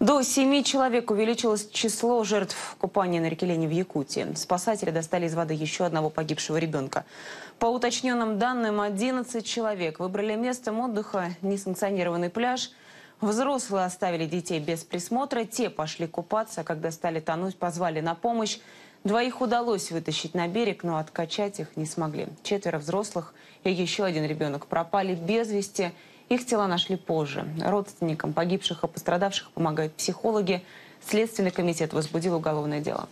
До семи человек увеличилось число жертв купания на реке Лени в Якутии. Спасатели достали из воды еще одного погибшего ребенка. По уточненным данным, 11 человек выбрали местом отдыха несанкционированный пляж. Взрослые оставили детей без присмотра, те пошли купаться, а когда стали тонуть, позвали на помощь. Двоих удалось вытащить на берег, но откачать их не смогли. Четверо взрослых и еще один ребенок пропали без вести – их тела нашли позже. Родственникам погибших и пострадавших помогают психологи. Следственный комитет возбудил уголовное дело.